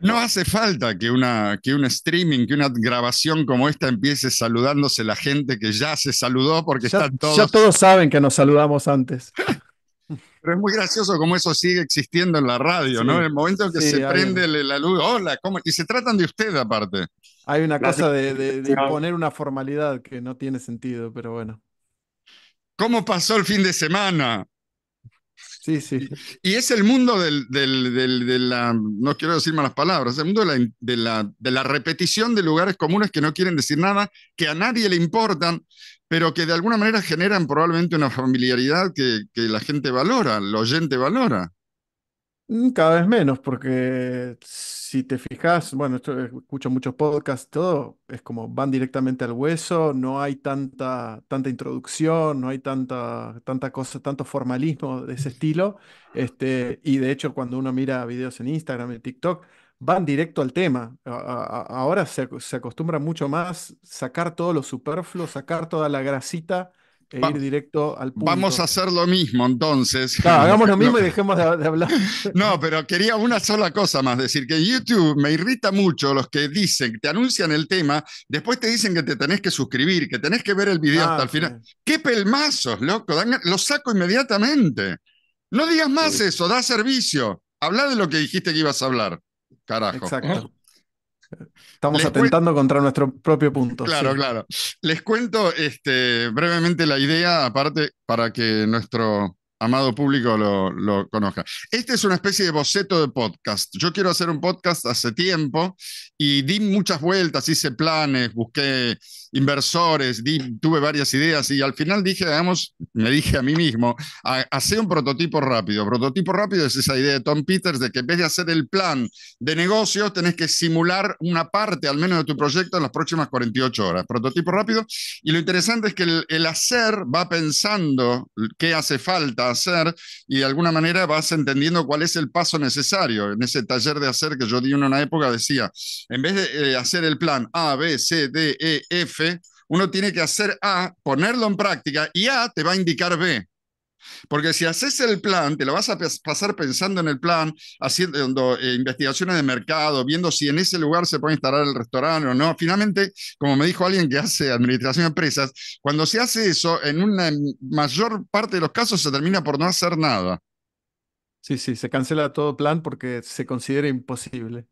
No hace falta que, una, que un streaming, que una grabación como esta empiece saludándose la gente que ya se saludó porque ya, todos. Ya todos saben que nos saludamos antes. Pero es muy gracioso como eso sigue existiendo en la radio, ¿no? En el momento en que se prende la luz, hola, ¿cómo? Y se tratan de usted aparte. Hay una cosa de, de poner una formalidad que no tiene sentido, pero bueno. ¿Cómo pasó el fin de semana? Sí, sí. Y es el mundo de la, no quiero decir malas palabras, el mundo de la, repetición de lugares comunes que no quieren decir nada, que a nadie le importan, pero que de alguna manera generan probablemente una familiaridad que, que la gente valora, el oyente valora. Mm, cada vez menos, porque si te fijas, bueno, eh, escucho muchos podcasts, todo es como van directamente al hueso, no hay tanta, tanta introducción, no hay tanta, tanta cosa, tanto formalismo de ese estilo. Este, y de hecho, cuando uno mira videos en Instagram, y TikTok, van directo al tema. ahora se, se acostumbra mucho más sacar todo lo superfluo, sacar toda la grasita e vamos a hacer lo mismo entonces. hagamos lo mismo y dejemos de, hablar. No, pero quería una sola cosa más decir, que YouTube me irrita mucho los que dicen, te anuncian el tema, después te dicen que te tenés que suscribir, que tenés que ver el video ah, hasta el final. ¡Qué pelmazos, loco! lo saco inmediatamente. No digas más eso, da servicio. Habla de lo que dijiste que ibas a hablar. Carajo. Exacto. Estamos atentando contra nuestro propio punto. Claro, claro. Les cuento este, brevemente la idea, aparte, para que nuestro amado público lo, lo, conozca. Este es una especie de boceto de podcast. Yo quiero hacer un podcast hace tiempo y di muchas vueltas, hice planes, busqué inversores, tuve varias ideas y al final dije, digamos, me dije a mí mismo, hace un prototipo rápido. Prototipo rápido es esa idea de Tom Peters de que en vez de hacer el plan de negocios, tenés que simular una parte al menos de tu proyecto en las próximas 48 horas. Prototipo rápido. Y lo interesante es que el, hacer va pensando qué hace falta hacer y de alguna manera vas entendiendo cuál es el paso necesario. En ese taller de hacer que yo di en una época decía, en vez de eh, hacer el plan A, B, C, D, E, F, uno tiene que hacer A, ponerlo en práctica y A te va a indicar B. Porque si haces el plan, te lo vas a pasar pensando en el plan, haciendo eh, investigaciones de mercado, viendo si en ese lugar se puede instalar el restaurante o no. Finalmente, como me dijo alguien que hace administración de empresas, cuando se hace eso, en una mayor parte de los casos se termina por no hacer nada. Sí, sí, se cancela todo plan porque se considera imposible.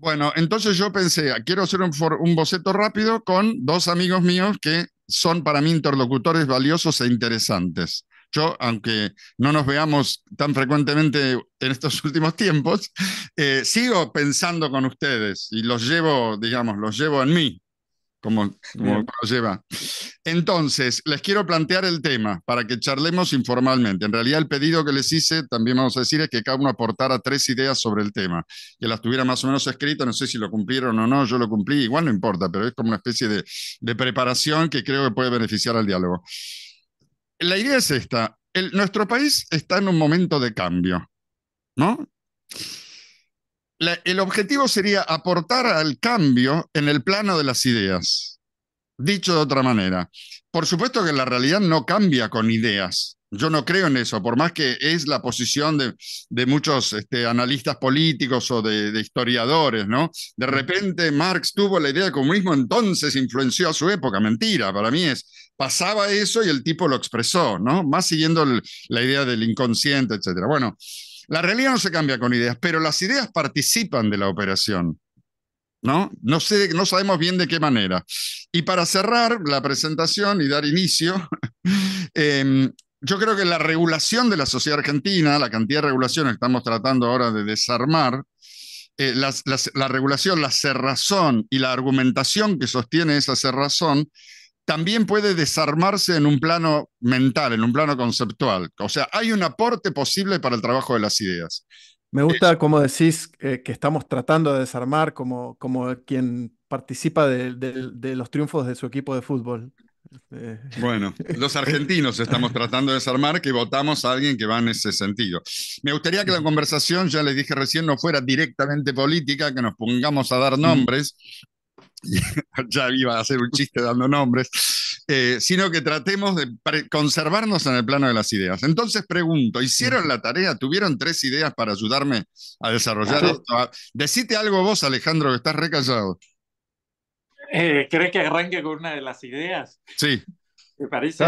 Bueno, entonces yo pensé, quiero hacer un, boceto rápido con dos amigos míos que son para mí interlocutores valiosos e interesantes. Yo, aunque no nos veamos tan frecuentemente en estos últimos tiempos, eh, sigo pensando con ustedes y los llevo, digamos, los llevo en mí como, lleva. Entonces, les quiero plantear el tema para que charlemos informalmente. En realidad, el pedido que les hice, también vamos a decir, es que cada uno aportara tres ideas sobre el tema, que las tuviera más o menos escritas, no sé si lo cumplieron o no, yo lo cumplí, igual no importa, pero es como una especie de, de preparación que creo que puede beneficiar al diálogo. La idea es esta, nuestro país está en un momento de cambio, ¿no? el objetivo sería aportar al cambio en el plano de las ideas. Dicho de otra manera, por supuesto que la realidad no cambia con ideas. Yo no creo en eso, por más que es la posición de, muchos este, analistas políticos o de, historiadores, ¿no? De repente Marx tuvo la idea de comunismo, entonces influenció a su época. Mentira, para mí es, pasaba eso y el tipo lo expresó, ¿no? Más siguiendo la idea del inconsciente, etcétera, Bueno, la realidad no se cambia con ideas, pero las ideas participan de la operación. ¿No? No, sé, no sabemos bien de qué manera. Y para cerrar la presentación y dar inicio, em, yo creo que la regulación de la sociedad argentina, la cantidad de regulaciones que estamos tratando ahora de desarmar, eh, la regulación, la cerrazón y la argumentación que sostiene esa cerrazón también puede desarmarse en un plano mental, en un plano conceptual. O sea, hay un aporte posible para el trabajo de las ideas. Me gusta como decís eh, que estamos tratando de desarmar como, como quien participa de, los triunfos de su equipo de fútbol. Este, bueno, los argentinos estamos tratando de desarmar que votamos a alguien que va en ese sentido. Me gustaría que la conversación, ya les dije recién, no fuera directamente política, que nos pongamos a dar nombres, ya iba a hacer un chiste dando nombres, eh, sino que tratemos de conservarnos en el plano de las ideas. Entonces pregunto, ¿hicieron la tarea? ¿Tuvieron tres ideas para ayudarme a desarrollar esto? Ah, decite algo vos, Alejandro, que estás recallado. Eh, ¿Crees que arranque con una de las ideas? Sí. me parece?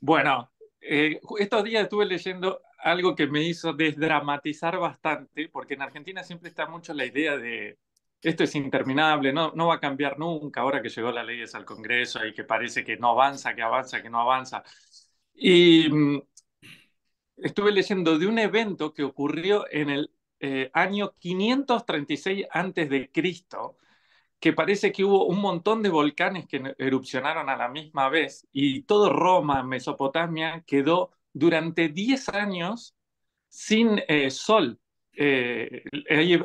Bueno, eh, estos días estuve leyendo algo que me hizo desdramatizar bastante, porque en Argentina siempre está mucho la idea de esto es interminable, no, no va a cambiar nunca ahora que llegó la ley al Congreso y que parece que no avanza, que avanza, que no avanza. Y mm, estuve leyendo de un evento que ocurrió en el eh, año 536 antes de Cristo, que parece que hubo un montón de volcanes que erupcionaron a la misma vez y todo Roma, Mesopotamia, quedó durante 10 años sin eh, sol. Eh,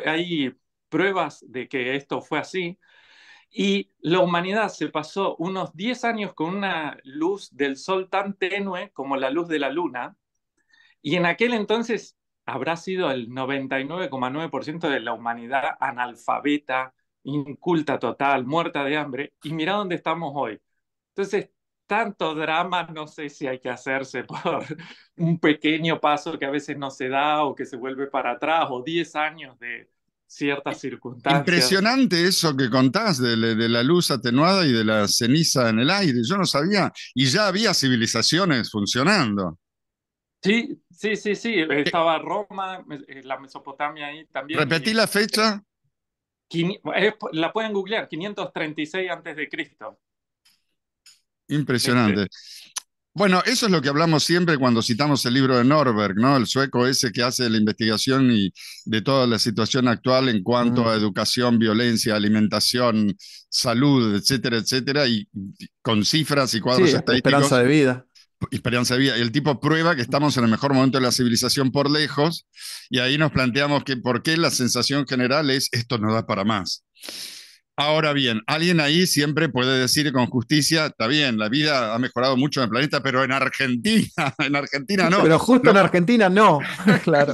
hay, pruebas de que esto fue así. Y la humanidad se pasó unos 10 años con una luz del sol tan tenue como la luz de la luna. Y en aquel entonces habrá sido el 99,9% de la humanidad analfabeta, inculta total, muerta de hambre. Y mira dónde estamos hoy. Entonces, tanto drama, no sé si hay que hacerse por un pequeño paso que a veces no se da o que se vuelve para atrás o 10 años de, ciertas circunstancias. Impresionante eso que contás de, la luz atenuada y de la ceniza en el aire. Yo no sabía, y ya había civilizaciones funcionando. Sí, sí, sí, sí. Eh, eh, estaba Roma, eh, la Mesopotamia ahí también. Repetí la fecha. la pueden googlear, 536 a.C. de Impresionante. Este, bueno, eso es lo que hablamos siempre cuando citamos el libro de Norberg, ¿no? El sueco ese que hace la investigación y de toda la situación actual en cuanto a mm. educación, violencia, alimentación, salud, etcétera, etcétera, y con cifras y cuadros estadísticos. Esperanza de vida. Esperanza de vida. Y el tipo prueba que estamos en el mejor momento de la civilización por lejos, y ahí nos planteamos que por qué la sensación general es esto no da para más. Ahora bien, alguien ahí siempre puede decir con justicia, está bien, la vida ha mejorado mucho en el planeta, pero en Argentina, en Argentina no. Pero justo en Argentina no, claro.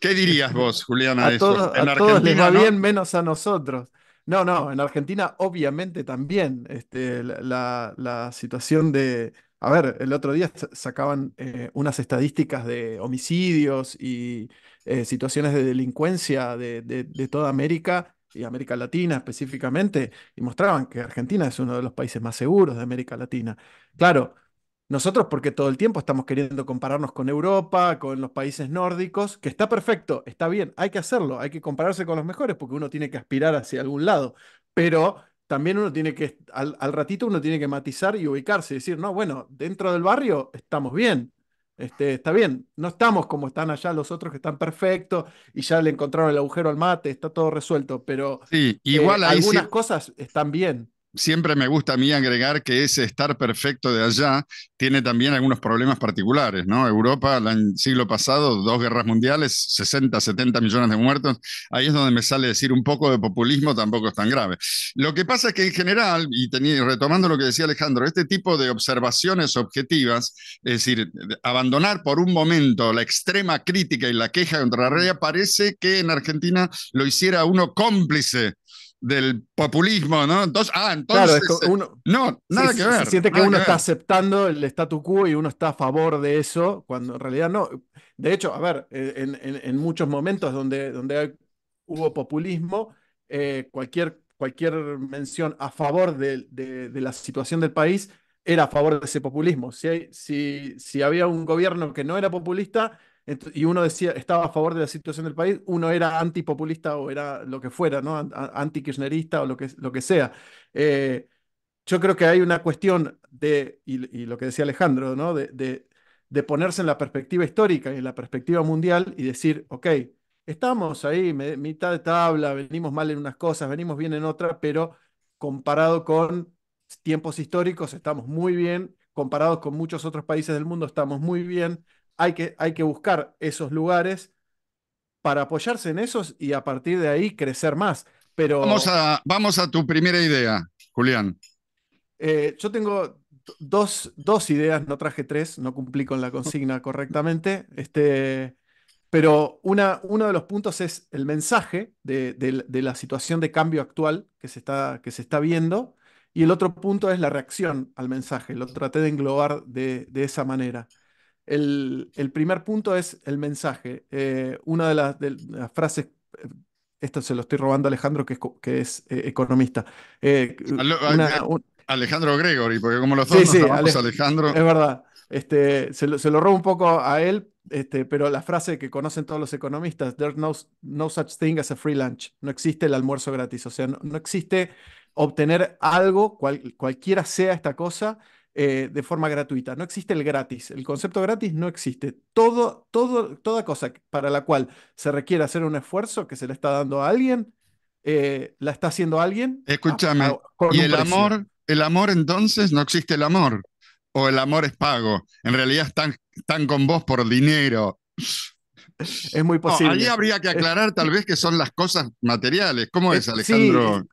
¿Qué dirías vos, Juliana? A, eso? En Argentina, va ¿no? bien menos a nosotros. No, no, en Argentina obviamente también este, la, situación de... A ver, el otro día sacaban eh, unas estadísticas de homicidios y eh, situaciones de delincuencia de toda América y América Latina específicamente, y mostraban que Argentina es uno de los países más seguros de América Latina. Claro, nosotros porque todo el tiempo estamos queriendo compararnos con Europa, con los países nórdicos, que está perfecto, está bien, hay que hacerlo, hay que compararse con los mejores porque uno tiene que aspirar hacia algún lado, pero también uno tiene que, al, ratito uno tiene que matizar y ubicarse y decir, no, bueno, dentro del barrio estamos bien, este, está bien, no estamos como están allá los otros que están perfectos y ya le encontraron el agujero al mate, está todo resuelto, pero eh, igual algunas cosas están bien siempre me gusta a mí agregar que ese estar perfecto de allá tiene también algunos problemas particulares, ¿no? Europa, el siglo pasado, dos guerras mundiales, 60, 70 millones de muertos, ahí es donde me sale decir un poco de populismo tampoco es tan grave. Lo que pasa es que en general, y retomando lo que decía Alejandro, este tipo de observaciones objetivas, es decir, abandonar por un momento la extrema crítica y la queja contra la realidad, parece que en Argentina lo hiciera uno cómplice del populismo, ¿no? Entonces, ah, entonces. uno, no, nada que ver. Se siente que uno está aceptando el statu quo y uno está a favor de eso, cuando en realidad no. De hecho, a ver, eh, en, en, muchos momentos donde, donde hubo populismo, eh, cualquier, cualquier mención a favor de, de, de, la situación del país era a favor de ese populismo. Si, hay, si, si había un gobierno que no era populista, y uno decía, estaba a favor de la situación del país, uno era antipopulista o era lo que fuera, ¿no? Anti-kirchnerista o lo que, lo que sea. Eh, yo creo que hay una cuestión de, y, lo que decía Alejandro, ¿no? De, ponerse en la perspectiva histórica y en la perspectiva mundial y decir, ok, estamos ahí, mitad de tabla, venimos mal en unas cosas, venimos bien en otras, pero comparado con tiempos históricos estamos muy bien, comparados con muchos otros países del mundo estamos muy bien, hay que, hay que buscar esos lugares para apoyarse en esos y a partir de ahí crecer más. Pero, vamos, a, vamos a tu primera idea, Julián. Eh, yo tengo dos, ideas, no traje tres, no cumplí con la consigna correctamente. Este, pero una, uno de los puntos es el mensaje de, la situación de cambio actual que se, está, que se está viendo. Y el otro punto es la reacción al mensaje. Lo traté de englobar de esa manera. El, el primer punto es el mensaje. Eh, una de las, las, frases, eh, esto se lo estoy robando a Alejandro, que es, que es eh, economista. Alejandro Gregory, porque como los dos nos sí, Alejandro. Es verdad. Este, se, lo, se lo robo un poco a él, este, pero la frase que conocen todos los economistas, there's no, no such thing as a free lunch, no existe el almuerzo gratis, o sea, no, existe obtener algo, cualquiera sea esta cosa, eh, de forma gratuita. No existe el gratis. El concepto gratis no existe. Todo, todo, toda cosa para la cual se requiere hacer un esfuerzo que se le está dando a alguien, eh, la está haciendo alguien. Ah, Escúchame. Ah, y el amor, el amor entonces no existe el amor. O el amor es pago. En realidad están, con vos por dinero. Es muy posible. No, habría que aclarar tal vez que son las cosas materiales. ¿Cómo es, Alejandro?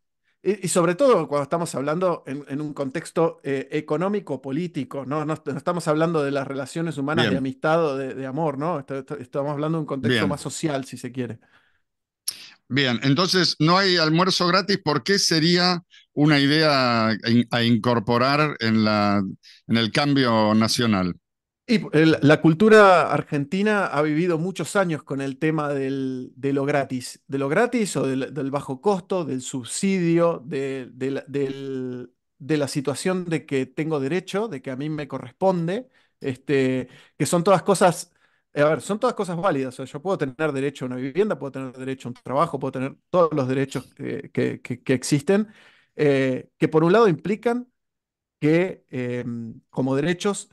Y, sobre todo cuando estamos hablando en, un contexto eh, económico-político, ¿no? ¿no? estamos hablando de las relaciones humanas de amistad o de, amor, ¿no? estamos hablando de un contexto más social, si se quiere. Bien, entonces no hay almuerzo gratis. ¿Por qué sería una idea a incorporar en, la, en el cambio nacional? Y la cultura argentina ha vivido muchos años con el tema del, de lo gratis, de lo gratis o del, bajo costo, del subsidio, de, la, situación de que tengo derecho, de que a mí me corresponde, este, que son todas cosas, a ver, son todas cosas válidas. O yo puedo tener derecho a una vivienda, puedo tener derecho a un trabajo, puedo tener todos los derechos que, que, existen, eh, que por un lado implican que em, como derechos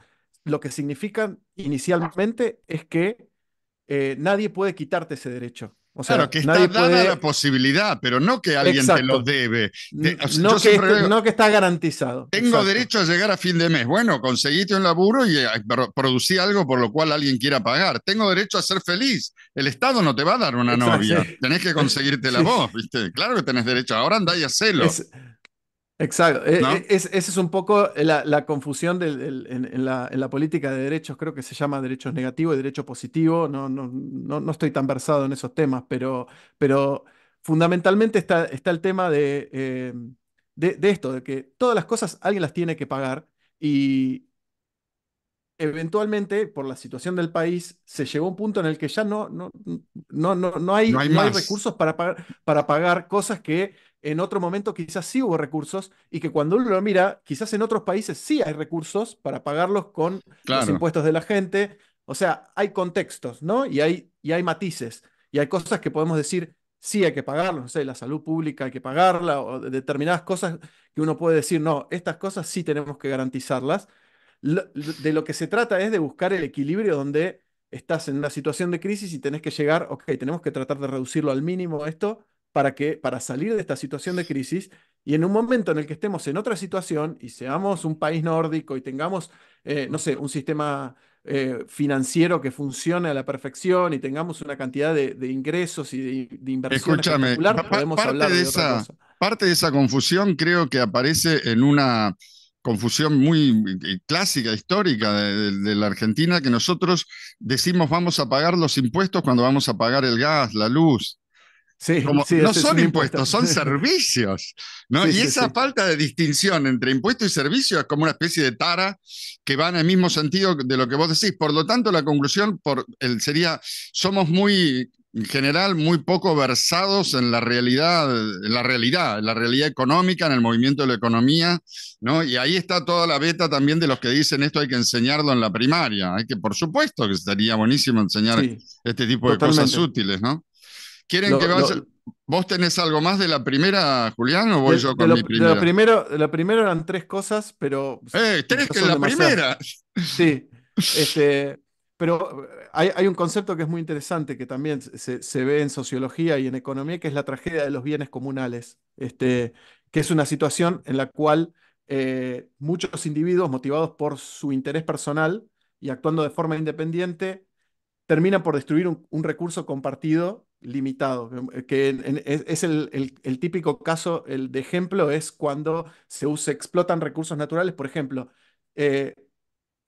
lo que significan inicialmente es que eh, nadie puede quitarte ese derecho. O sea, claro, que está dada la posibilidad, pero no que alguien te lo debe. no, que no, que está garantizado. Tengo derecho a llegar a fin de mes. Bueno, conseguiste un laburo y eh, producí algo por lo cual alguien quiera pagar. Tengo derecho a ser feliz. El Estado no te va a dar una novia. Tenés que conseguirte la voz, ¿viste? Claro que tenés derecho. Ahora andá y hacelo. Exacto. E, e, es, esa es un poco la, confusión en, la, política de derechos, creo que se llama derechos negativos y derechos positivo. No, no, no, estoy tan versado en esos temas, pero, pero fundamentalmente está, está el tema em, de, de, esto, de que todas las cosas alguien las tiene que pagar y eventualmente, por la situación del país, se llegó a un punto en el que ya no, no, no, no, hay, no hay, recursos para, para pagar cosas que en otro momento quizás sí hubo recursos y que cuando uno lo mira, quizás en otros países sí hay recursos para pagarlos con los impuestos de la gente. O sea, hay contextos, ¿no? Y hay, y hay matices. Y hay cosas que podemos decir, sí hay que pagarlos, no sé, la salud pública hay que pagarla, o determinadas cosas que uno puede decir, no, estas cosas sí tenemos que garantizarlas. de lo que se trata es de buscar el equilibrio donde estás en una situación de crisis y tenés que llegar, ok, tenemos que tratar de reducirlo al mínimo esto, para, que, para salir de esta situación de crisis y en un momento en el que estemos en otra situación y seamos un país nórdico y tengamos, eh, no sé, un sistema eh, financiero que funcione a la perfección y tengamos una cantidad de, ingresos y de, de inversión podemos parte hablar de, de esa, Parte de esa confusión creo que aparece en una confusión muy eh, clásica, histórica de, la Argentina, que nosotros decimos vamos a pagar los impuestos cuando vamos a pagar el gas, la luz no son impuestos, son servicios. ¿no? y esa falta de distinción entre impuestos y servicios es como una especie de tara que va en el mismo sentido de lo que vos decís. Por lo tanto, la conclusión sería, somos muy, en general, muy poco versados en la realidad, en la realidad, en la realidad económica, en el movimiento de la economía. ¿no? Y ahí está toda la beta también de los que dicen esto hay que enseñarlo en la primaria. Hay ¿eh? que, por supuesto que estaría buenísimo enseñar este tipo de cosas útiles, ¿no? ¿Quieren que ¿Vos tenés algo más de la primera, Julián, o voy yo con mi primera? La lo, primero, eran tres cosas, pero... ¡Eh, tres que la primera! Sí, este, pero eh, hay, un concepto que es muy interesante, que también se, ve en sociología y en economía, que es la tragedia de los bienes comunales, este, que es una situación en la cual eh, muchos individuos motivados por su interés personal y actuando de forma independiente, terminan por destruir un recurso compartido limitado, eh, que es el, típico caso el de ejemplo, es cuando se, explotan recursos naturales, por ejemplo, eh,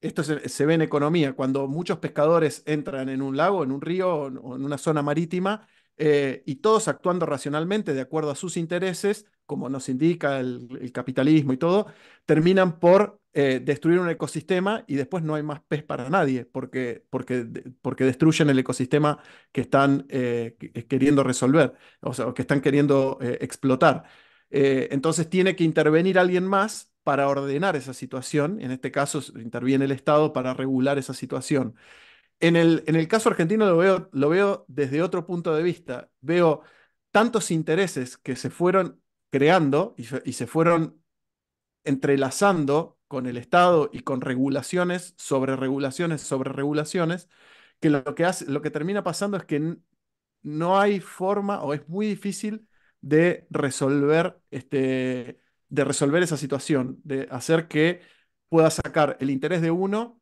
esto se, ve en economía, cuando muchos pescadores entran en un lago, en un río o en una zona marítima, eh, y todos actuando racionalmente de acuerdo a sus intereses, como nos indica el capitalismo y todo, terminan por eh, destruir un ecosistema y después no hay más pez para nadie, porque, porque, porque destruyen el ecosistema que están eh, queriendo resolver, o sea, que están queriendo eh, explotar. entonces tiene que intervenir alguien más para ordenar esa situación, en este caso interviene el Estado para regular esa situación. En el, en el caso argentino lo veo, lo veo desde otro punto de vista, veo tantos intereses que se fueron creando y se fueron entrelazando con el Estado y con regulaciones sobre regulaciones sobre regulaciones, que lo que, lo que termina pasando es que no hay forma o es muy difícil de resolver, este, de resolver esa situación, de hacer que pueda sacar el interés de uno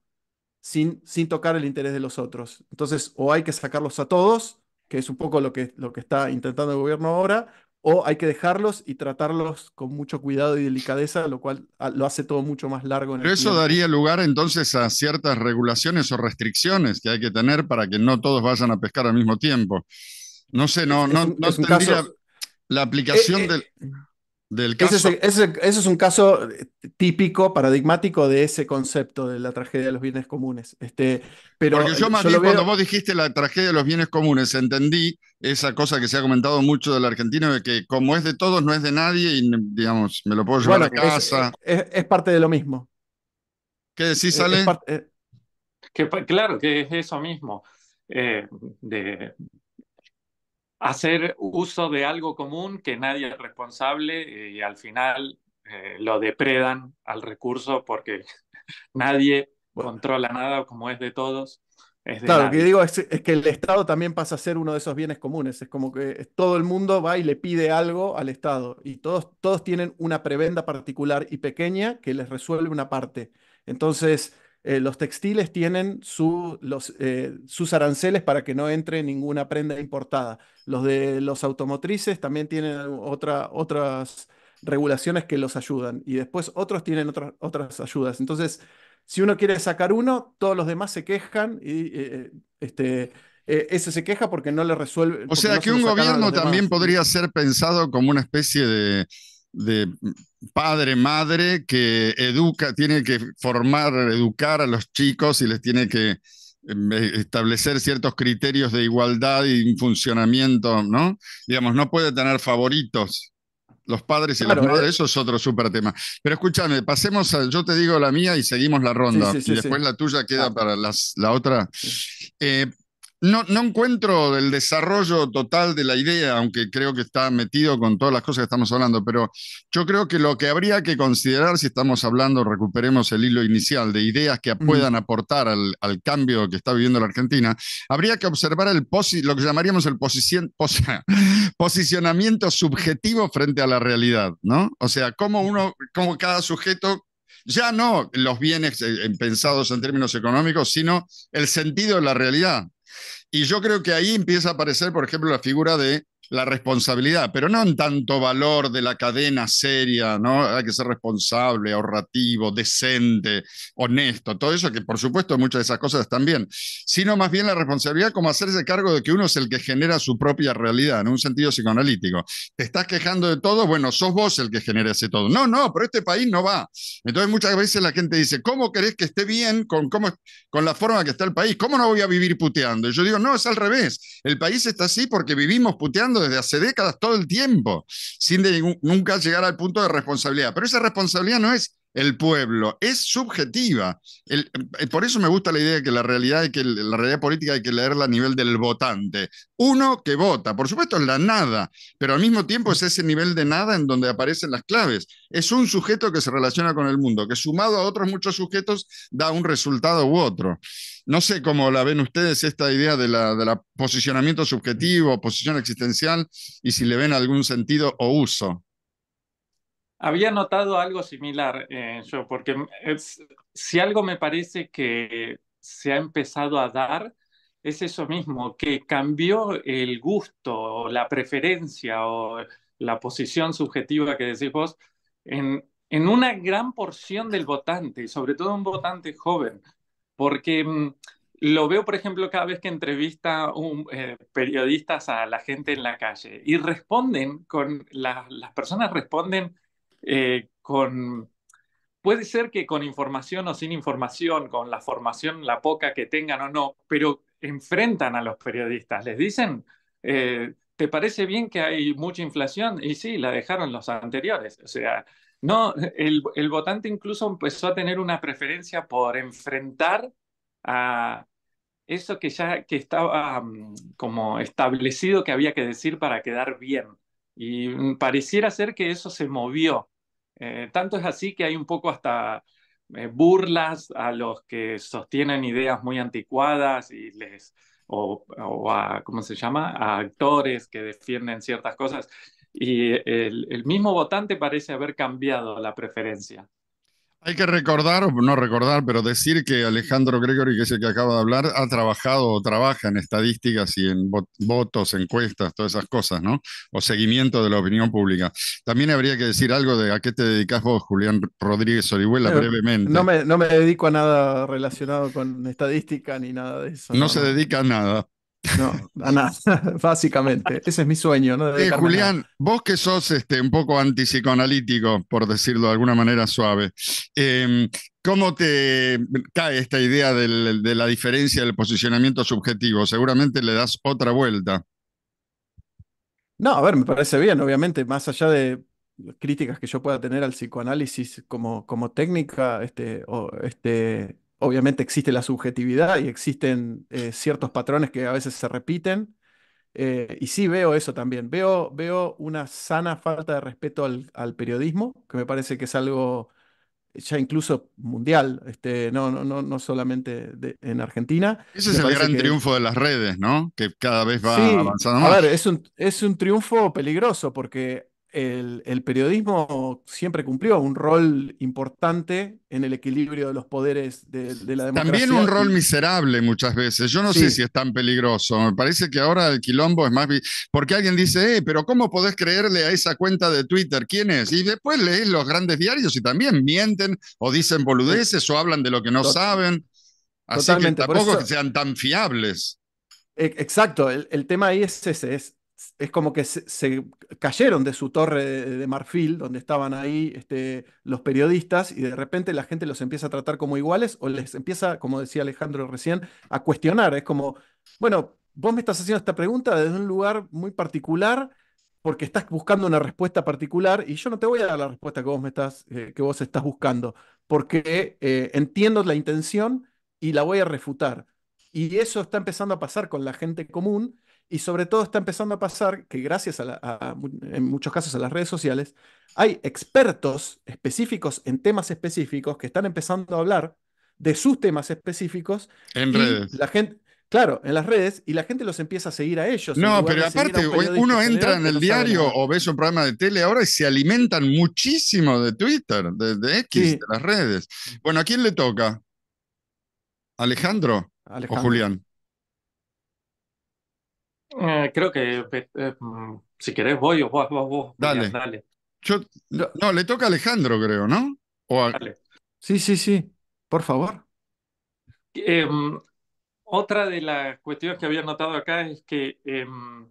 sin, sin tocar el interés de los otros. Entonces, o hay que sacarlos a todos, que es un poco lo que, lo que está intentando el gobierno ahora, o hay que dejarlos y tratarlos con mucho cuidado y delicadeza, lo cual ah, lo hace todo mucho más largo. En Pero eso daría lugar entonces a ciertas regulaciones o restricciones que hay que tener para que no todos vayan a pescar al mismo tiempo. No sé, no, no, tendría la eh, aplicación eh, del... Ese, es, un caso eh, típico, paradigmático de ese concepto de la tragedia de los bienes comunes. Este, pero Porque yo, cuando vos dijiste la tragedia de los bienes comunes, entendí esa cosa que se ha comentado mucho del argentino, de que como es de todos, no es de nadie y, digamos, me lo puedo llevar a casa. Es, parte de lo mismo. ¿Qué decís, Ale? Eh. que, claro, que es eso mismo. Eh, de hacer uso de algo común que nadie es responsable eh, y al final eh, lo depredan al recurso porque nadie controla nada como es de todos. claro, lo que digo es, que el Estado también pasa a ser uno de esos bienes comunes. Es como que todo el mundo va y le pide algo al Estado y todos, todos tienen una prebenda particular y pequeña que les resuelve una parte. Entonces, eh, los textiles tienen eh, sus aranceles para que no entre ninguna prenda importada. Los de los automotrices también tienen otras regulaciones que los ayudan y después otros tienen otras ayudas. Entonces, si uno quiere sacar uno, todos los demás se quejan y eh, este, ese se queja porque no le resuelve. O sea que un gobierno también podría ser pensado como una especie de de padre, madre que educa, tiene que formar, educar a los chicos y les tiene que em, e, establecer ciertos criterios de igualdad y funcionamiento, ¿no? Digamos, no puede tener favoritos. Los padres y las madres, eh. eso es otro súper tema. Pero escúchame, pasemos a, yo te digo la mía y seguimos la ronda. y después la tuya queda para la otra. Eh, no, encuentro el desarrollo total de la idea, aunque creo que está metido con todas las cosas que estamos hablando, pero yo creo que lo que habría que considerar si estamos hablando, recuperemos el hilo inicial, de ideas que puedan aportar al, cambio que está viviendo la Argentina, habría que observar el lo que llamaríamos el posicionamiento subjetivo frente a la realidad, ¿no? O sea, cómo uno, cómo cada sujeto ya no los bienes eh, eh, pensados en términos económicos, sino el sentido de la realidad. Y yo creo que ahí empieza a aparecer, por ejemplo, la figura de la responsabilidad, pero no en tanto valor de la cadena seria, ¿no? Hay que ser responsable, ahorrativo, decente, honesto, todo eso, que por supuesto muchas de esas cosas están bien, sino más bien la responsabilidad como hacerse cargo de que uno es el que genera su propia realidad, en un sentido psicoanalítico. Te estás quejando de todo, bueno, sos vos el que genera ese todo. No, no, pero este país no va. Entonces muchas veces la gente dice, ¿cómo querés que esté bien con, cómo, con la forma que está el país? ¿Cómo no voy a vivir puteando? Y yo digo, no, es al revés. El país está así porque vivimos puteando desde hace décadas todo el tiempo, sin nunca llegar al punto de responsabilidad. Pero esa responsabilidad no es el pueblo, es subjetiva. Eh, por eso me gusta la idea de que la realidad, que, la realidad política hay que leerla a nivel del votante. Uno que vota, por supuesto es la nada, pero al mismo tiempo es ese nivel de nada en donde aparecen las claves. Es un sujeto que se relaciona con el mundo, que sumado a otros muchos sujetos da un resultado u otro. No sé cómo la ven ustedes esta idea de la, de la posicionamiento subjetivo, posición existencial, y si le ven algún sentido o uso. Había notado algo similar yo, porque si algo me parece que se ha empezado a dar, es eso mismo, que cambió el gusto o la preferencia o la posición subjetiva que decís vos en, en una gran porción del votante, sobre todo un votante joven, porque mm, lo veo, por ejemplo, cada vez que entrevista un, eh, periodistas a la gente en la calle y responden con, las personas responden eh, con, puede ser que con información o sin información, con la formación, la poca que tengan o no, pero enfrentan a los periodistas, les dicen, eh, ¿te parece bien que hay mucha inflación? Y sí, la dejaron los anteriores. O sea, no, el, votante incluso empezó a tener una preferencia por enfrentar a eso que ya que estaba mm, como establecido que había que decir para quedar bien. Y mm, pareciera ser que eso se movió. Eh, tanto es así que hay un poco hasta eh, burlas a los que sostienen ideas muy anticuadas y les o, a, ¿cómo se llama? A actores que defienden ciertas cosas. Y el mismo votante parece haber cambiado la preferencia. Hay que recordar, o no recordar, pero decir que Alejandro Gregory, que es el que acaba de hablar, ha trabajado o trabaja en estadísticas y en votos, encuestas, todas esas cosas, ¿no? O seguimiento de la opinión pública. También habría que decir algo de a qué te dedicas vos, Julián Rodríguez Orihuela, brevemente. No me, no me dedico a nada relacionado con estadística ni nada de eso. no se dedica a nada, no, básicamente. Ese es mi sueño, ¿no? Eh, Julián, vos que sos este, un poco antipsicoanalítico, por decirlo de alguna manera suave, em, ¿cómo te cae esta idea de la diferencia del posicionamiento subjetivo? Seguramente le das otra vuelta. No, a ver, me parece bien, obviamente, más allá de críticas que yo pueda tener al psicoanálisis como, como técnica este, o, este, obviamente existe la subjetividad y existen eh, ciertos patrones que a veces se repiten. Eh, y sí veo eso también. Veo, veo una sana falta de respeto al, periodismo, que me parece que es algo ya incluso mundial, este, no, no, no, no solamente en Argentina. Ese es el gran triunfo de las redes, ¿no? Que cada vez va avanzando más. A ver, es un, es un triunfo peligroso porque el, periodismo siempre cumplió un rol importante en el equilibrio de los poderes de, la democracia. También un rol miserable muchas veces. Yo no sé si es tan peligroso. Me parece que ahora el quilombo es más... Porque alguien dice, eh, pero ¿cómo podés creerle a esa cuenta de Twitter? ¿Quién es? Y después lees los grandes diarios y también mienten o dicen boludeces o hablan de lo que no saben. Así que tampoco que sean tan fiables. Exacto, el, el, tema ahí es ese, es es como que se, cayeron de su torre de, marfil, donde estaban ahí este, los periodistas, y de repente la gente los empieza a tratar como iguales o les empieza, como decía Alejandro recién, a cuestionar. Es como, bueno, vos me estás haciendo esta pregunta desde un lugar muy particular porque estás buscando una respuesta particular y yo no te voy a dar la respuesta que vos, me estás, eh, que vos estás buscando, porque eh, entiendo la intención y la voy a refutar. Y eso está empezando a pasar con la gente común y sobre todo está empezando a pasar que gracias a, en muchos casos a las redes sociales, hay expertos específicos en temas específicos que están empezando a hablar de sus temas específicos. En redes. claro, en las redes y la gente los empieza a seguir a ellos. No, pero aparte, uno entra en el diario o ve un programa de tele ahora y se alimentan muchísimo de Twitter, de, X, de las redes. Bueno, ¿a quién le toca? Alejandro. o Julián? Eh, creo que eh, eh, mm, si querés voy o vos, vos, vos. Dale. no, le toca a Alejandro, creo, ¿no? Sí, sí, sí. Por favor. Em, otra de las cuestiones que había notado acá es que em,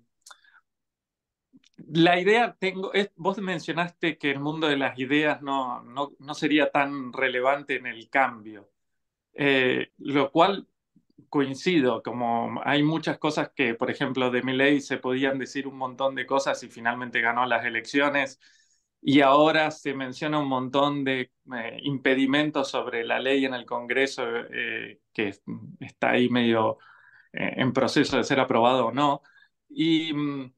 la idea, tengo, es, vos mencionaste que el mundo de las ideas no, no, sería tan relevante en el cambio, lo cual coincido, como hay muchas cosas que, por ejemplo, de Milei se podían decir un montón de cosas y finalmente ganó las elecciones y ahora se menciona un montón de eh, impedimentos sobre la ley en el Congreso eh, que mm, está ahí medio eh, en proceso de ser aprobado o no. Y mm,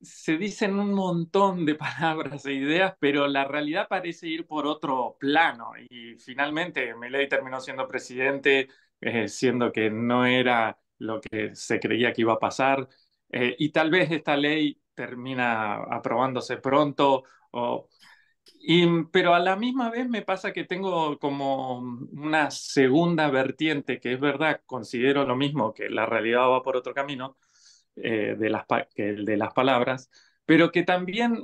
se dicen un montón de palabras e ideas, pero la realidad parece ir por otro plano. Y finalmente Milei terminó siendo presidente eh, siendo que no era lo que se creía que iba a pasar. Eh, y tal vez esta ley termina aprobándose pronto. pero a la misma vez me pasa que tengo como una segunda vertiente, que es verdad, considero lo mismo, que la realidad va por otro camino eh, de, las que el de las palabras, pero que también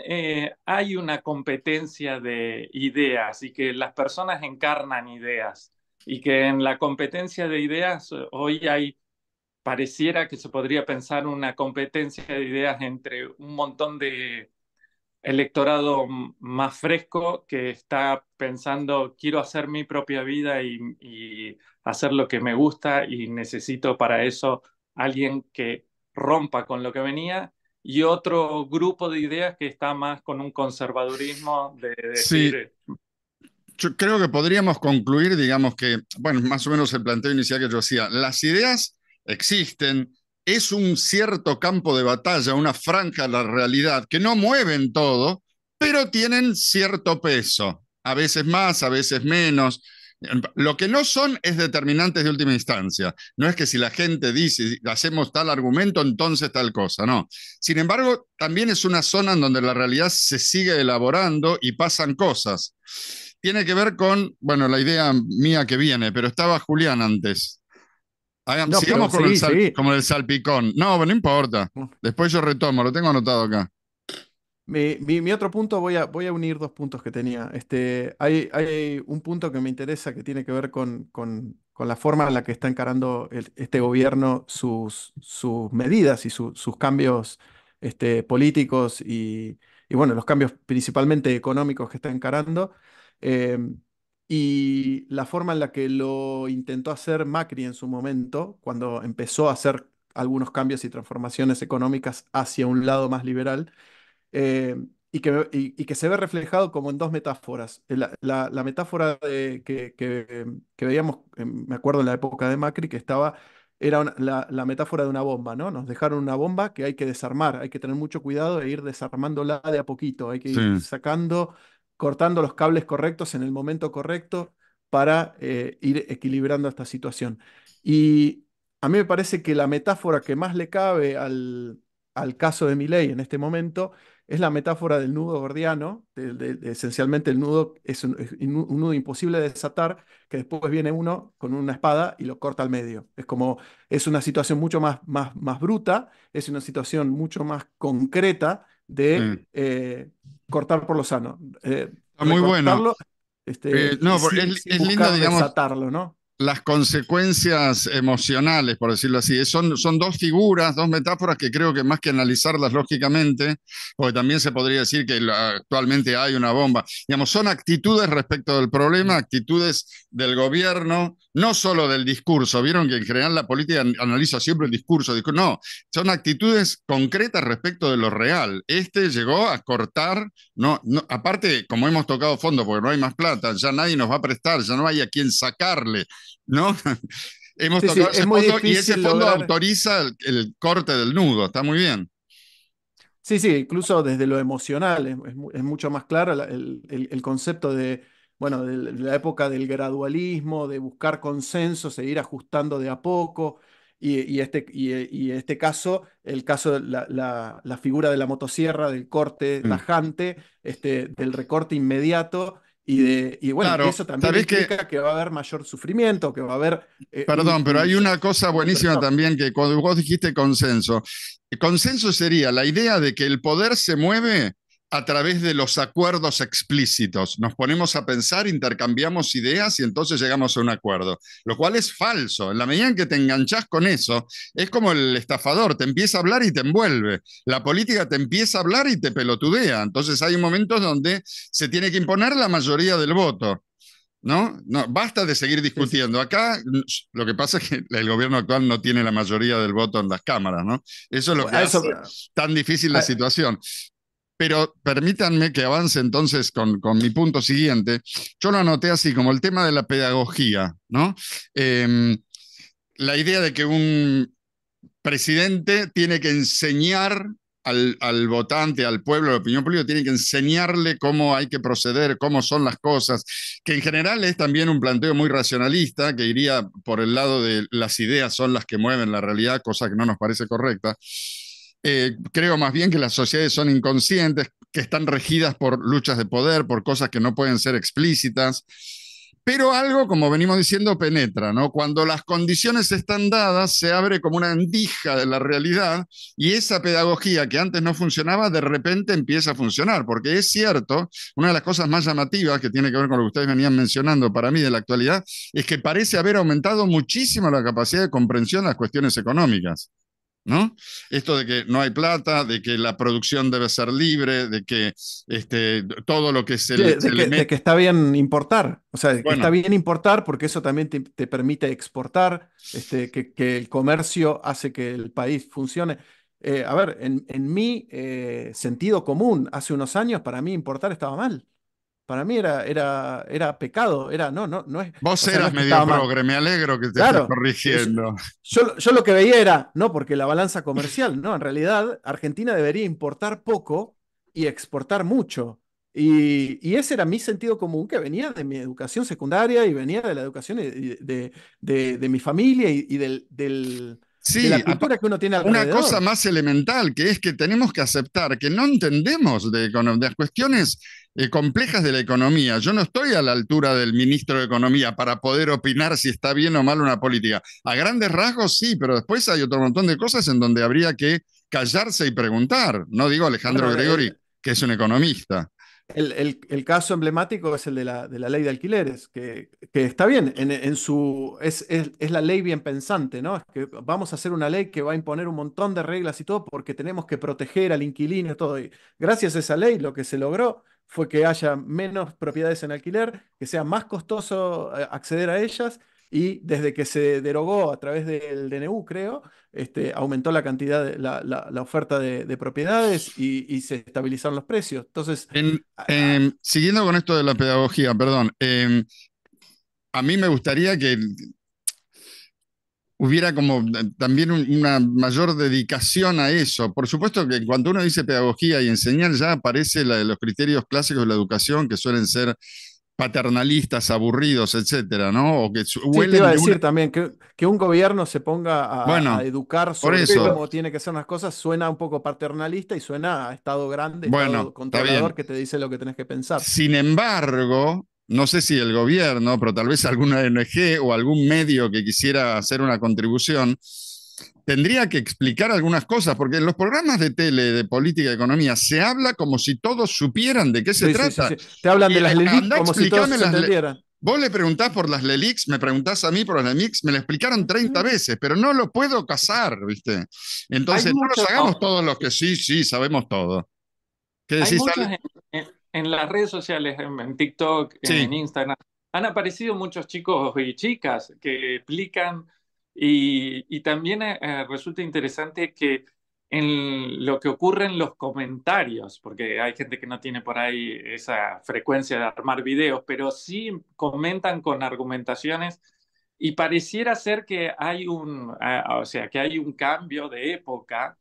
hay una competencia de ideas y que las personas encarnan ideas y que en la competencia de ideas eh, hoy hay pareciera que se podría pensar una competencia de ideas entre un montón de electorado más fresco que está pensando quiero hacer mi propia vida y, hacer lo que me gusta y necesito para eso alguien que rompa con lo que venía y otro grupo de ideas que está más con un conservadurismo de, decir yo creo que podríamos concluir, digamos que, bueno, más o menos el planteo inicial que yo hacía, las ideas existen, es un cierto campo de batalla, una franja de la realidad, que no mueven todo, pero tienen cierto peso, a veces más, a veces menos. Lo que no son es determinantes de última instancia. No es que si la gente dice, hacemos tal argumento, entonces tal cosa, no. Sin embargo, también es una zona en donde la realidad se sigue elaborando y pasan cosas tiene que ver con, bueno, la idea mía que viene, pero estaba Julián antes. Ah, sigamos con, el como el salpicón. No, no importa. Después yo retomo, lo tengo anotado acá. Mi, otro punto, voy a, unir dos puntos que tenía. Este, hay, un punto que me interesa que tiene que ver con, la forma en la que está encarando este gobierno sus, medidas y sus cambios este, políticos y, y, bueno, los cambios principalmente económicos que está encarando. Em, y la forma en la que lo intentó hacer Macri en su momento, cuando empezó a hacer algunos cambios y transformaciones económicas hacia un lado más liberal, em, y, que, y, que se ve reflejado como en dos metáforas. Eh, la, la, metáfora de, que, que, veíamos, em, me acuerdo en la época de Macri, que estaba, era la, la, metáfora de una bomba, ¿no? Nos dejaron una bomba que hay que desarmar, hay que tener mucho cuidado e ir desarmándola de a poquito, hay que ir sacando cortando los cables correctos en el momento correcto para eh, ir equilibrando esta situación. Y a mí me parece que la metáfora que más le cabe al, al caso de Miley en este momento es la metáfora del nudo gordiano, esencialmente el nudo es un, nudo imposible de desatar, que después viene uno con una espada y lo corta al medio. Es como, es una situación mucho más, más, más bruta, es una situación mucho más concreta de, mm. eh, cortar por lo sano. Eh, muy bueno. Este, eh, no, es, lindo, digamos, ¿no? las consecuencias emocionales, por decirlo así. Son, son dos figuras, dos metáforas que creo que más que analizarlas lógicamente, porque también se podría decir que actualmente hay una bomba, digamos, son actitudes respecto del problema, actitudes del gobierno, no solo del discurso, vieron que en general la política analiza siempre el discurso, no, son actitudes concretas respecto de lo real. Este llegó a cortar, no, aparte, como hemos tocado fondo, porque no hay más plata, ya nadie nos va a prestar, ya no hay a quien sacarle, ¿no? hemos tocado y ese fondo autoriza el, corte del nudo, está muy bien. Sí, sí, incluso desde lo emocional es, mucho más claro el concepto de bueno, de la época del gradualismo, de buscar consenso, seguir ajustando de a poco. Y, y este, y, y, este caso, el caso, la, la, figura de la motosierra, del corte mm. tajante, este, del recorte inmediato, y, de, y bueno, eso también implica que, va a haber mayor sufrimiento, que va a haber... Eh, perdón, pero hay una cosa buenísima también que cuando vos dijiste consenso, el consenso sería la idea de que el poder se mueve a través de los acuerdos explícitos. Nos ponemos a pensar, intercambiamos ideas y entonces llegamos a un acuerdo, lo cual es falso. En la medida en que te enganchas con eso, es como el estafador, te empieza a hablar y te envuelve. La política te empieza a hablar y te pelotudea. Entonces hay momentos donde se tiene que imponer la mayoría del voto. ¿No? no, basta de seguir discutiendo. Acá mm, lo que pasa es que el gobierno actual no tiene la mayoría del voto en las cámaras, ¿no? Eso es lo que hace tan difícil la ah. situación. Pero permítanme que avance entonces con, con, mi punto siguiente. Yo lo anoté así, como el tema de la pedagogía, ¿no? Em, la idea de que un presidente tiene que enseñar al, al, votante, al pueblo, a la opinión pública, tiene que enseñarle cómo hay que proceder, cómo son las cosas, que en general es también un planteo muy racionalista, que iría por el lado de las ideas son las que mueven la realidad, cosa que no nos parece correcta. Eh, creo más bien que las sociedades son inconscientes, que están regidas por luchas de poder, por cosas que no pueden ser explícitas. Pero algo, como venimos diciendo, penetra, ¿no? Cuando las condiciones están dadas, se abre como una andija de la realidad y esa pedagogía que antes no funcionaba, de repente empieza a funcionar, porque es cierto, una de las cosas más llamativas que tiene que ver con lo que ustedes venían mencionando para mí de la actualidad, es que parece haber aumentado muchísimo la capacidad de comprensión de las cuestiones económicas. ¿no? Esto de que no hay plata, de que la producción debe ser libre, de que este, todo lo que se, le, de que, está bien importar, o sea, está bien importar porque eso también te, permite exportar, este, que, el comercio hace que el país funcione. Eh, a ver, en, mi eh, sentido común, hace unos años para mí importar estaba mal. Para mí era, era, pecado, era, no, no, no es... Vos eras medio progre, me alegro que te corrigiendo. Yo, lo que veía era, no, porque la balanza comercial, no, en realidad Argentina debería importar poco y exportar mucho. Y, ese era mi sentido común que venía de mi educación secundaria y venía de la educación de, mi familia y, del sí, Una cosa más elemental, que es que tenemos que aceptar que no entendemos de, las cuestiones eh, complejas de la economía. Yo no estoy a la altura del ministro de Economía para poder opinar si está bien o mal una política. A grandes rasgos sí, pero después hay otro montón de cosas en donde habría que callarse y preguntar. No digo Alejandro eh, Gregori, que es un economista. El, caso emblemático es el de la, ley de alquileres, que, está bien, es, la ley bien pensante, ¿no? que vamos a hacer una ley que va a imponer un montón de reglas y todo porque tenemos que proteger al inquilino y todo. gracias a esa ley lo que se logró fue que haya menos propiedades en alquiler, que sea más costoso eh, acceder a ellas y desde que se derogó a través del DNU, creo, este, aumentó la cantidad, de, la, oferta de, propiedades y, se estabilizaron los precios. Entonces, em, siguiendo con esto de la pedagogía, perdón, em, a mí me gustaría que hubiera como eh, también una mayor dedicación a eso. Por supuesto que cuando uno dice pedagogía y enseñar, ya aparece los criterios clásicos de la educación, que suelen ser paternalistas, aburridos, etcétera, ¿no? O que iba a decir también que, que, un gobierno se ponga a, educar sobre cómo tiene que ser unas cosas suena un poco paternalista y suena a Estado grande, bueno, controlador que te dice lo que tenés que pensar. Sin embargo, no sé si el gobierno, pero tal vez alguna ONG o algún medio que quisiera hacer una contribución, tendría que explicar algunas cosas, porque en los programas de tele de política y economía se habla como si todos supieran de qué se trata. Te hablan de las LELIX como si todos Vos le preguntás por las Lelix, me preguntás a mí por las Lelix, me lo explicaron 30 veces, pero no lo puedo casar, ¿viste? Entonces, no nos hagamos todos los que sí, sí, sabemos todo. ¿Qué en, las redes sociales, en TikTok, en Instagram, han aparecido muchos chicos y chicas que explican y, también eh, eh, resulta interesante que en lo que ocurre en los comentarios, porque hay gente que no tiene por ahí esa frecuencia de armar videos, pero sí comentan con argumentaciones y pareciera ser que hay un, eh, o sea, que hay un cambio de época,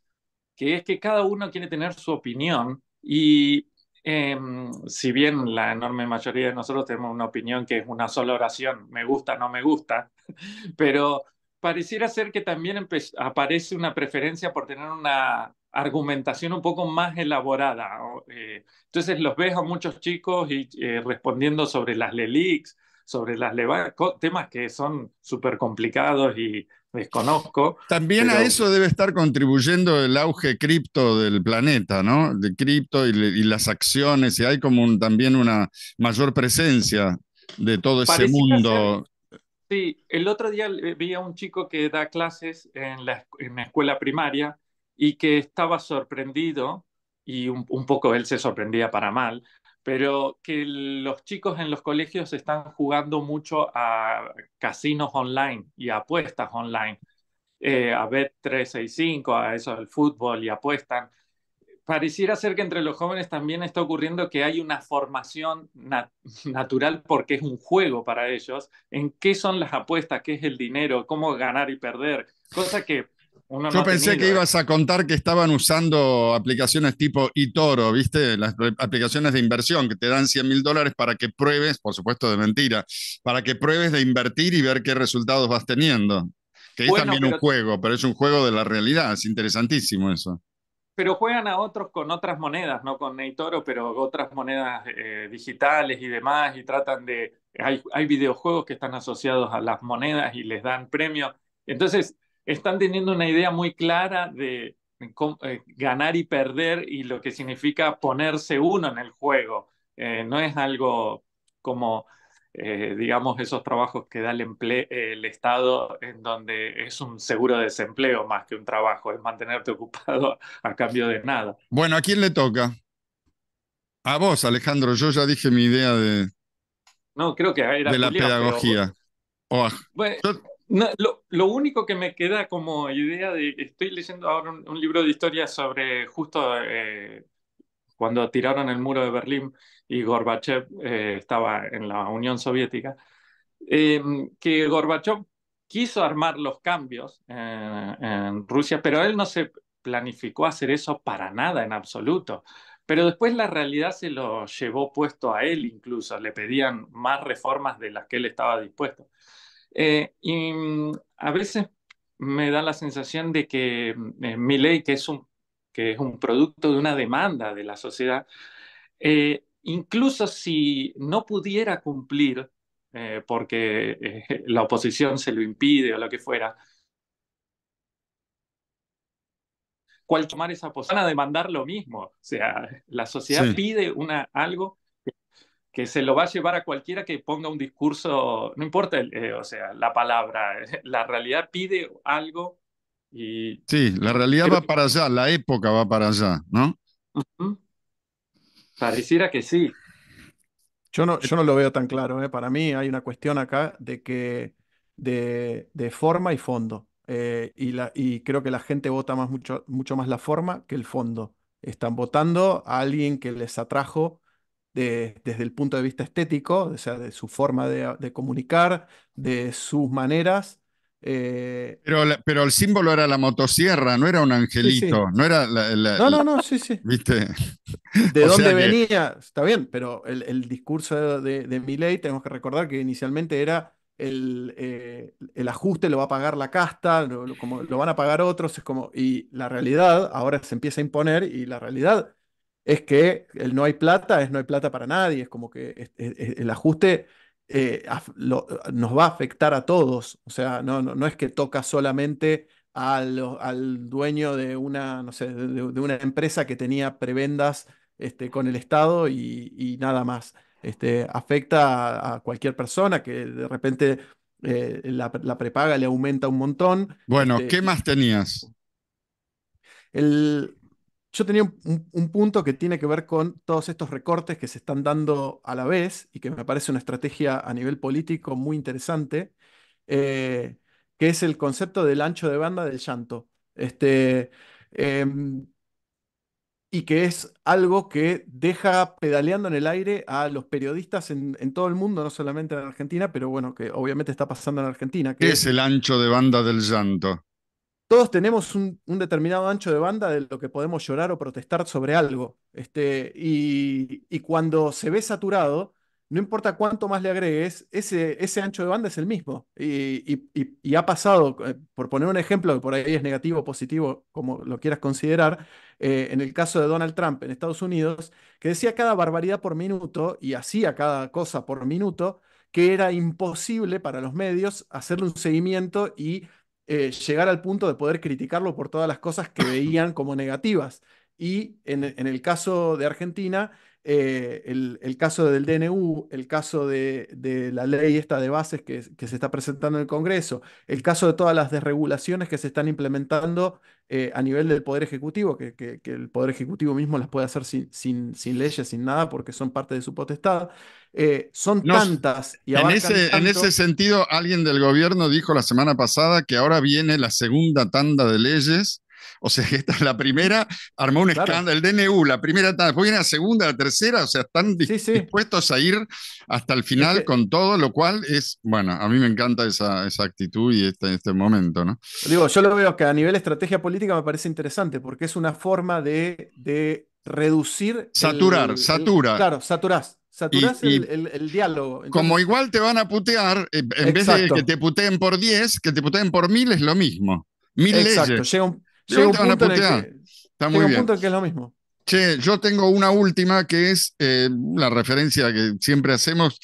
que es que cada uno quiere tener su opinión y em, si bien la enorme mayoría de nosotros tenemos una opinión que es una sola oración, me gusta, no me gusta, pero pareciera ser que también aparece una preferencia por tener una argumentación un poco más elaborada. Eh, entonces los ves a muchos chicos y, eh, respondiendo sobre las LELIX, sobre las temas que son súper complicados y desconozco. También a eso debe estar contribuyendo el auge cripto del planeta, ¿no? De cripto y, las acciones, y hay como también una mayor presencia de todo ese mundo Sí, el otro día eh, vi a un chico que da clases en la, escuela primaria y que estaba sorprendido, y un, poco él se sorprendía para mal, pero que los chicos en los colegios están jugando mucho a casinos online y apuestas online, eh, a Bet365, a eso del fútbol y apuestan pareciera ser que entre los jóvenes también está ocurriendo que hay una formación natural porque es un juego para ellos, en qué son las apuestas, qué es el dinero, cómo ganar y perder, cosa que... Yo pensé que ¿eh? ibas a contar que estaban usando aplicaciones tipo eToro, ¿viste? Las aplicaciones de inversión que te dan 100 mil dólares para que pruebes, por supuesto de mentira, para que pruebes de invertir y ver qué resultados vas teniendo. Que es también un juego, pero es un juego de la realidad, es interesantísimo eso pero juegan a otros con otras monedas, no con Neitoro, pero otras monedas eh, digitales y demás, y tratan de... Hay, videojuegos que están asociados a las monedas y les dan premio Entonces, están teniendo una idea muy clara de, eh, ganar y perder y lo que significa ponerse uno en el juego. Eh, no es algo como eh, digamos, esos trabajos que da el, el Estado, en donde es un seguro de desempleo más que un trabajo, es mantenerte ocupado a cambio de nada. Bueno, ¿a quién le toca? A vos, Alejandro, yo ya dije mi idea de, no, creo que de la pedagogía. lo, único que me queda como idea de estoy leyendo ahora un, libro de historia sobre justo eh, cuando tiraron el muro de Berlín y Gorbachev eh, estaba en la Unión Soviética, em, que Gorbachev quiso armar los cambios eh, en, Rusia, pero él no se planificó hacer eso para nada en absoluto. Pero después la realidad se lo llevó puesto a él incluso, le pedían más reformas de las que él estaba dispuesto. Eh, y mm, a veces me da la sensación de que mm, mi ley, que es, un, que es un producto de una demanda de la sociedad, incluso si no pudiera cumplir, eh, porque eh, la oposición se lo impide o lo que fuera, ¿cuál tomar esa posición, van a demandar lo mismo. O sea, la sociedad pide una, algo que, se lo va a llevar a cualquiera que ponga un discurso, no importa, eh, o sea, la palabra, la realidad pide algo y... Sí, la realidad va para allá, la época va para allá, ¿no? Pareciera que sí. Yo no, yo no lo veo tan claro. ¿eh? Para mí hay una cuestión acá de que de, forma y fondo. Eh, y, la, creo que la gente vota más, mucho, mucho más la forma que el fondo. Están votando a alguien que les atrajo desde el punto de vista estético, o sea, de su forma de comunicar, de sus maneras, eh, pero, pero el símbolo era la motosierra, no era un angelito, no era la, No, no, no, sí, sí. ¿Viste? ¿De dónde venía? Está bien, pero el, discurso de, de Milley, tenemos que recordar que inicialmente era el, eh, el, ajuste lo va a pagar la casta, lo, como, lo van a pagar otros, es como, y la realidad ahora se empieza a imponer y la realidad es que el no hay plata es no hay plata para nadie, es como que el ajuste eh, nos va a afectar a todos. O sea, no, no, es que toca solamente al, al dueño de una, no sé, de, una empresa que tenía prebendas este, con el Estado y, nada más. Este, afecta a, cualquier persona que de repente eh, la, prepaga le aumenta un montón. Bueno, este, ¿qué más tenías? El, yo tenía un, punto que tiene que ver con todos estos recortes que se están dando a la vez y que me parece una estrategia a nivel político muy interesante, eh, que es el concepto del ancho de banda del llanto. Este, em, y que es algo que deja pedaleando en el aire a los periodistas en, todo el mundo, no solamente en Argentina, pero bueno, que obviamente está pasando en Argentina. ¿Qué es el ancho de banda del llanto? todos tenemos un, determinado ancho de banda de lo que podemos llorar o protestar sobre algo. Este, y, cuando se ve saturado, no importa cuánto más le agregues, ese, ese ancho de banda es el mismo. Y, ha pasado, eh, por poner un ejemplo, que por ahí es negativo o positivo, como lo quieras considerar, eh, en el caso de Donald Trump en Estados Unidos, que decía cada barbaridad por minuto y hacía cada cosa por minuto, que era imposible para los medios hacerle un seguimiento y eh, llegar al punto de poder criticarlo por todas las cosas que veían como negativas. Y en el caso de Argentina, eh, el, caso del DNU, el caso de, la ley esta de bases que, se está presentando en el Congreso, el caso de todas las desregulaciones que se están implementando eh, a nivel del Poder Ejecutivo, que, el Poder Ejecutivo mismo las puede hacer sin, leyes, sin nada, porque son parte de su potestad. Eh, son tantas. Y en ese sentido, alguien del gobierno dijo la semana pasada que ahora viene la segunda tanda de leyes o sea, que esta es la primera, armó un escándalo, el DNU, la primera, después viene la segunda, la tercera, o sea, están dispuestos a ir hasta el final con todo, lo cual es, bueno, a mí me encanta esa, actitud y este, este momento, ¿no? Digo, yo lo veo que a nivel estrategia política me parece interesante, porque es una forma de, reducir... Saturar, satura. claro, saturás. Saturás el, diálogo. como igual te van a putear, eh, en vez de que te puteen por 10, que te puteen por 1000 es lo mismo. Mil exacto. Llega un, Che, yo tengo una última que es eh, la referencia que siempre hacemos,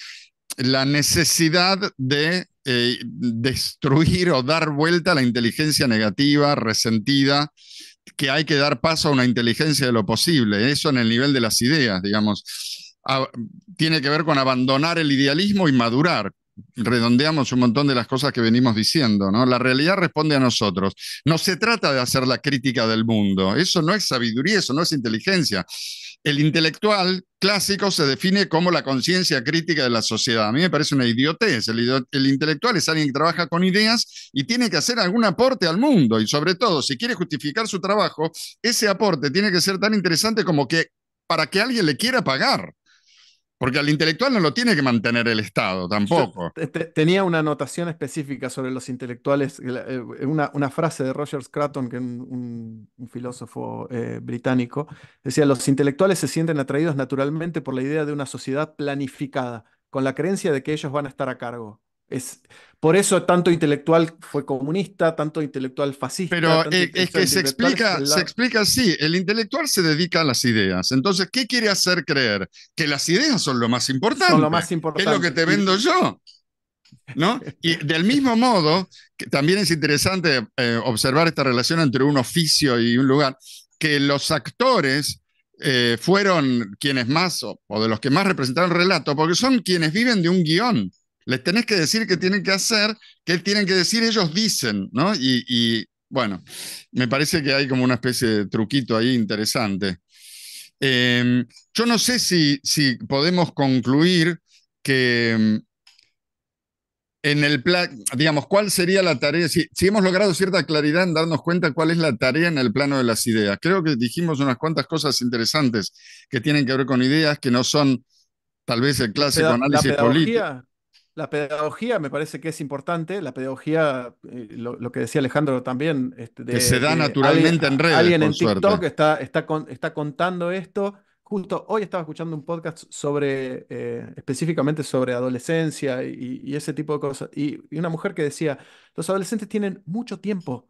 la necesidad de eh, destruir o dar vuelta a la inteligencia negativa, resentida, que hay que dar paso a una inteligencia de lo posible, eso en el nivel de las ideas, digamos. tiene que ver con abandonar el idealismo y madurar redondeamos un montón de las cosas que venimos diciendo, ¿no? La realidad responde a nosotros. No se trata de hacer la crítica del mundo. Eso no es sabiduría, eso no es inteligencia. El intelectual clásico se define como la conciencia crítica de la sociedad. A mí me parece una idiotez. El, el, intelectual es alguien que trabaja con ideas y tiene que hacer algún aporte al mundo. Y sobre todo, si quiere justificar su trabajo, ese aporte tiene que ser tan interesante como que para que alguien le quiera pagar. Porque al intelectual no lo tiene que mantener el Estado tampoco. Tenía una anotación específica sobre los intelectuales, eh, una, frase de Roger Scruton, que un, filósofo eh, británico, decía, los intelectuales se sienten atraídos naturalmente por la idea de una sociedad planificada, con la creencia de que ellos van a estar a cargo. Es, por eso tanto intelectual fue comunista, tanto intelectual fascista. Pero eh, es, que se explica, se explica así, el intelectual se dedica a las ideas. Entonces, ¿qué quiere hacer creer? Que las ideas son lo más importante. lo más importante. Es lo que te vendo yo. ¿No? Y del mismo modo, también es interesante eh, observar esta relación entre un oficio y un lugar, que los actores eh, fueron quienes más, o, o, de los que más representaron el relato, porque son quienes viven de un guión les tenés que decir qué tienen que hacer, qué tienen que decir, ellos dicen, ¿no? Y, bueno, me parece que hay como una especie de truquito ahí interesante. Em, yo no sé si, si podemos concluir que em, en el plan, digamos, ¿cuál sería la tarea? Si, si, hemos logrado cierta claridad en darnos cuenta cuál es la tarea en el plano de las ideas. Creo que dijimos unas cuantas cosas interesantes que tienen que ver con ideas que no son tal vez el clásico análisis político. La pedagogía me parece que es importante, la pedagogía, eh, lo, que decía Alejandro también, este, que se da naturalmente en redes. Alguien en TikTok está, está, está contando esto. Justo hoy estaba escuchando un podcast sobre, eh, específicamente sobre adolescencia y, y, ese tipo de cosas. Y, una mujer que decía, los adolescentes tienen mucho tiempo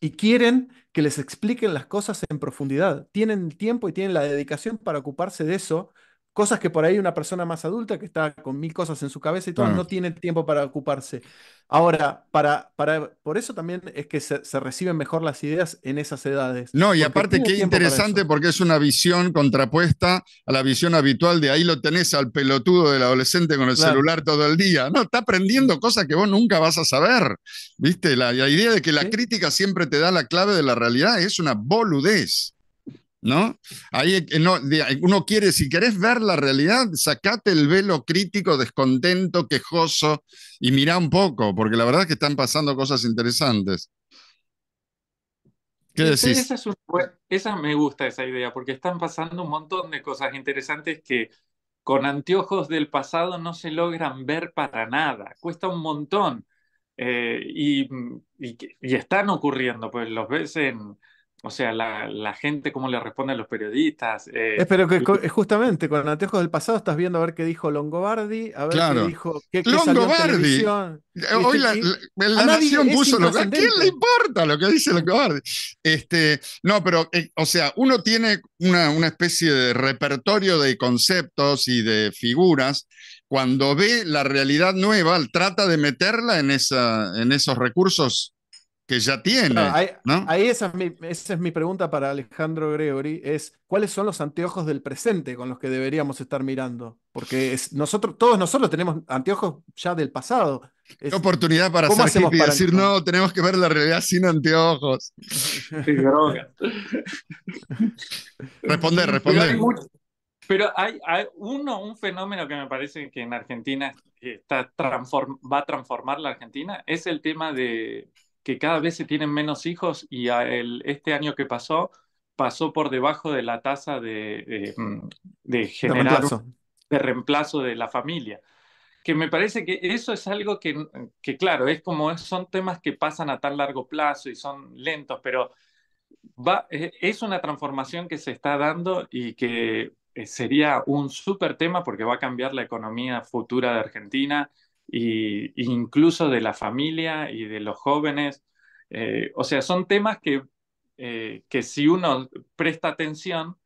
y quieren que les expliquen las cosas en profundidad. Tienen tiempo y tienen la dedicación para ocuparse de eso Cosas que por ahí una persona más adulta que está con mil cosas en su cabeza y todo no tiene tiempo para ocuparse. Ahora, para, para, por eso también es que se, reciben mejor las ideas en esas edades. No, y aparte qué interesante porque es una visión contrapuesta a la visión habitual de ahí lo tenés al pelotudo del adolescente con el celular todo el día. No, está aprendiendo cosas que vos nunca vas a saber. ¿Viste? La, idea de que la crítica siempre te da la clave de la realidad es una boludez. ¿no? Ahí, eh, eh, uno quiere, si querés ver la realidad, sacate el velo crítico, descontento, quejoso y mirá un poco, porque la verdad es que están pasando cosas interesantes. ¿Qué Esa, me gusta esa idea, porque están pasando un montón de cosas interesantes que con anteojos del pasado no se logran ver para nada, cuesta un montón. Eh, y, y, están ocurriendo, pues los ves en, o sea, la, gente, cómo le responden los periodistas. Eh, Espero que eh, justamente con anteojos del pasado estás viendo a ver qué dijo Longobardi, a ver qué dijo. Qué, Longobardi. Eh, hoy este la, ah, Nación puso ¿A quién le importa lo que dice Longobardi? Este, no, pero, o sea, uno tiene una, una especie de repertorio de conceptos y de figuras cuando ve la realidad nueva, trata de meterla en, esa, en esos recursos que ya tiene. ahí, ¿no? esa, es mi, pregunta para Alejandro Gregory, es cuáles son los anteojos del presente con los que deberíamos estar mirando, porque nosotros, todos nosotros tenemos anteojos ya del pasado. Es, oportunidad para hacer hacemos decir, no? tenemos que ver la realidad sin anteojos. responder, responder. Pero hay, hay, uno, un fenómeno que me parece que en Argentina está va a transformar la Argentina, es el tema de que cada vez se tienen menos hijos y este año que pasó pasó por debajo de la tasa de, eh, mm, de, reemplazo. de la familia. Que me parece que eso es algo que, que, claro, es como son temas que pasan a tan largo plazo y son lentos, pero va, e, es una transformación que se está dando y que eh, sería un súper tema porque va a cambiar la economía futura de Argentina, y, incluso de la familia y de los jóvenes. Eh, o sea, son temas que, eh, que si uno presta atención,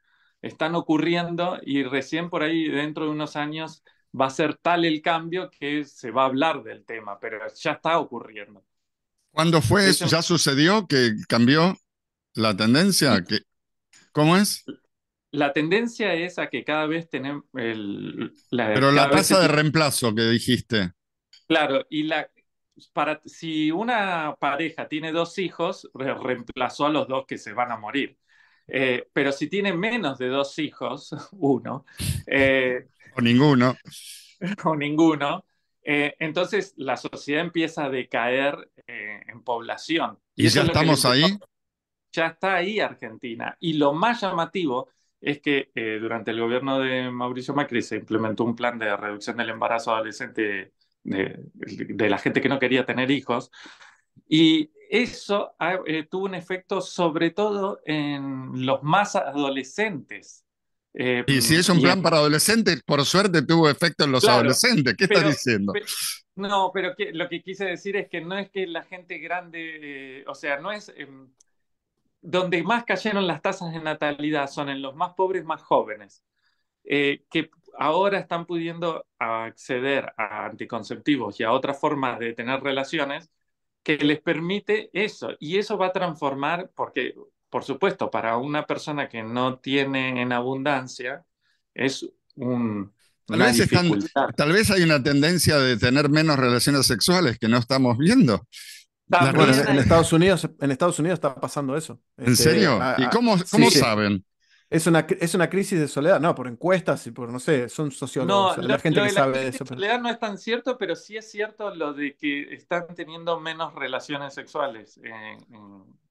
están ocurriendo y recién por ahí dentro de unos años va a ser tal el cambio que se va a hablar del tema, pero ya está ocurriendo. ¿Cuándo fue eso? ¿Ya sucedió que cambió la tendencia? ¿Qué? ¿Cómo es? La tendencia es a que cada vez tenemos el... pero la tasa de reemplazo que dijiste, Claro, y la, para, si una pareja tiene dos hijos, reemplazó a los dos que se van a morir. Eh, pero si tiene menos de dos hijos, uno. Eh, o ninguno. O ninguno. Eh, entonces la sociedad empieza a decaer en población. ¿Y, ya estamos ahí? Ya está ahí Argentina. Y lo más llamativo es que durante el gobierno de Mauricio Macri se implementó un plan de reducción del embarazo adolescente de, la gente que no quería tener hijos. Y eso ah, eh, tuvo un efecto sobre todo en los más adolescentes. Eh, y si es un plan para adolescentes, por suerte tuvo efecto en los adolescentes. ¿Qué está estás diciendo? no, pero lo que quise decir es que no es que la gente grande, eh, o sea, no es... Em, donde más cayeron las tasas de natalidad son en los más pobres, más jóvenes, que ahora están pudiendo acceder a anticonceptivos y a otras formas de tener relaciones que les permite eso. Y eso va a transformar, porque por supuesto, para una persona que no tiene en abundancia, es un, tal vez tal vez hay una tendencia de tener menos relaciones sexuales que no estamos viendo. en, Estados Unidos, en Estados Unidos está pasando eso. ¿En este, serio? ¿Y cómo, cómo saben? ¿Es una, ¿Es una crisis de soledad? No, por encuestas y por, no sé, son sociólogos, la gente que sabe eso. De soledad no es tan cierto, pero sí es cierto lo de que están teniendo menos relaciones sexuales.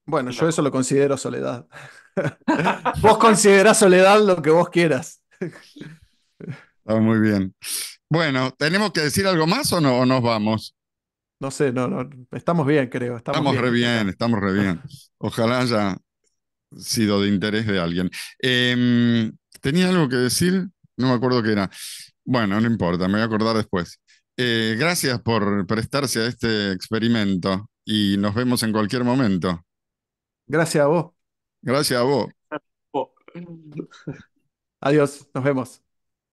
bueno, yo eso lo considero soledad. vos considerás soledad lo que vos quieras. Está ah, muy bien. Bueno, ¿tenemos que decir algo más o no nos vamos? No sé, no, estamos bien, creo. Estamos, re bien, estamos re bien. Ojalá ya sido de interés de alguien. Em, ¿Tenía algo que decir? No me acuerdo qué era. Bueno, no importa, me voy a acordar después. Eh, gracias por prestarse a este experimento y nos vemos en cualquier momento. Gracias a vos. Gracias a vos. Adiós, nos vemos.